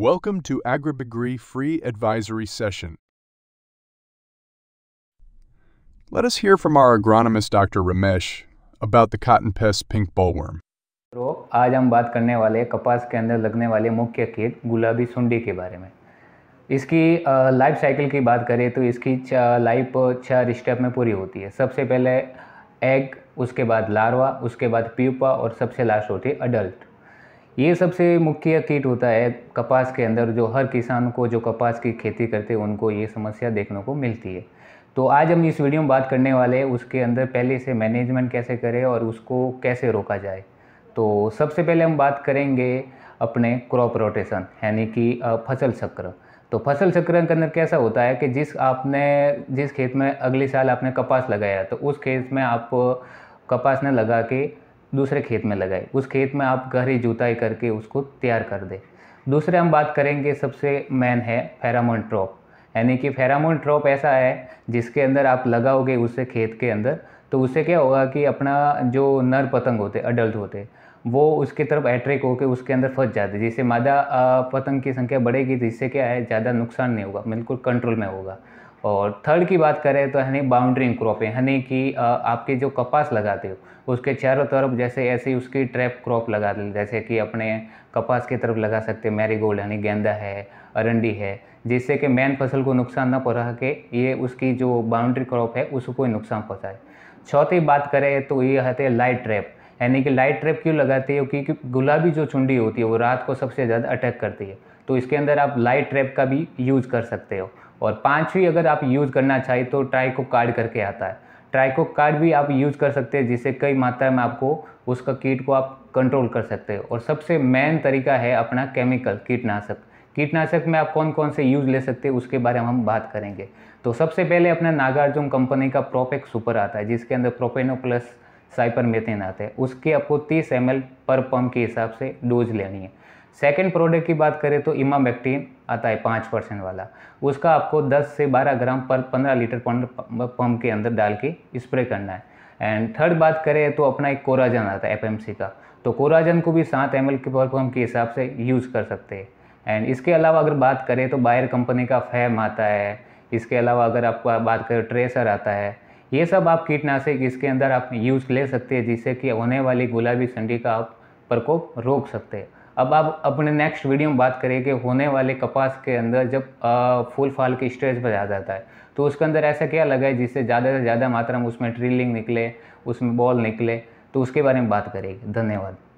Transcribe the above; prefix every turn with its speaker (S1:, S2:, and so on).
S1: Welcome to AgriBegree Free Advisory Session. Let us hear from our agronomist Dr. Ramesh about the cotton pest pink bollworm. तो आज हम बात करने वाले कपास के अंदर लगने वाले मुख्य कीट गुलाबी सुंडी के बारे में इसकी लाइफ साइकिल की बात करें तो इसकी लाइफ चार स्टेप में पूरी होती है सबसे पहले एग उसके बाद लार्वा उसके बाद प्यूपा और सबसे लास्ट होती है अडल्ट ये सबसे मुख्य कीट होता है कपास के अंदर जो हर किसान को जो कपास की खेती करते हैं उनको ये समस्या देखने को मिलती है तो आज हम इस वीडियो में बात करने वाले हैं उसके अंदर पहले से मैनेजमेंट कैसे करें और उसको कैसे रोका जाए तो सबसे पहले हम बात करेंगे अपने क्रॉप रोटेशन यानी कि फसल चक्र तो फसल चक्र के अंदर कैसा होता है कि जिस आपने जिस खेत में अगले साल आपने कपास लगाया तो उस खेत में आप कपास ने लगा के दूसरे खेत में लगाए उस खेत में आप गहरी जुताई करके उसको तैयार कर दें दूसरे हम बात करेंगे सबसे मेन है फेरामोन ट्रॉप यानी कि फेरामोन ट्रॉप ऐसा है जिसके अंदर आप लगाओगे उससे खेत के अंदर तो उससे क्या होगा कि अपना जो नर पतंग होते अडल्ट होते वो उसकी तरफ एट्रैक होकर उसके अंदर फंस जाते जिससे मादा पतंग की संख्या बढ़ेगी तो जिससे क्या है ज़्यादा नुकसान नहीं होगा बिल्कुल कंट्रोल में होगा और थर्ड की बात करें तो यानी बाउंड्री क्रॉप यानी कि आपके जो कपास लगाते हो उसके चारों तरफ जैसे ऐसे उसकी ट्रैप क्रॉप लगा दें जैसे कि अपने कपास की तरफ लगा सकते हैं मैरीगोल्ड यानी गेंदा है अरंडी है जिससे कि मेन फसल को नुकसान ना पहुँचा के ये उसकी जो बाउंड्री क्रॉप है उसको नुकसान पहुँचाए चौथी बात करें तो ये है लाइट ट्रैप यानी कि लाइट ट्रैप क्यों लगाती है क्योंकि गुलाबी जो चुंडी होती है वो रात को सबसे ज़्यादा अटैक करती है तो इसके अंदर आप लाइट ट्रैप का भी यूज़ कर सकते हो और पाँचवीं अगर आप यूज़ करना चाहिए तो ट्राइको कार्ड करके आता है ट्राइको कार्ड भी आप यूज़ कर सकते हैं जिससे कई मात्रा में आपको उसका कीट को आप कंट्रोल कर सकते हैं और सबसे मेन तरीका है अपना केमिकल कीटनाशक कीटनाशक में आप कौन कौन से यूज़ ले सकते हैं उसके बारे में हम बात करेंगे तो सबसे पहले अपना नागार्जुन कंपनी का प्रोपेक सुपर आता है जिसके अंदर प्रोपेनो प्लस मेथेन आते हैं उसके आपको 30 एम पर पम्प के हिसाब से डोज लेनी है सेकेंड प्रोडक्ट की बात करें तो इमाबेक्टिन आता है पाँच परसेंट वाला उसका आपको 10 से 12 ग्राम पर 15 लीटर पंप के अंदर डाल के स्प्रे करना है एंड थर्ड बात करें तो अपना एक कोराजन आता है एफ का तो कोराजन को भी सात एम के पर पम्प के हिसाब से यूज़ कर सकते हैं एंड इसके अलावा अगर बात करें तो बायर कंपनी का फैम आता है इसके अलावा अगर आप बात करें ट्रेसर आता है ये सब आप कीटनाशक इसके अंदर आप यूज़ ले सकते हैं जिससे कि होने वाली गुलाबी संडी का आप प्रकोप रोक सकते हैं अब आप अपने नेक्स्ट वीडियो में बात करें कि होने वाले कपास के अंदर जब फूल फाल के स्टेज पर आ जाता है तो उसके अंदर ऐसा क्या लगा है जिससे ज़्यादा से ज़्यादा मात्रा में उसमें ट्रिलिंग निकले उसमें बॉल निकले तो उसके बारे में बात करेंगे धन्यवाद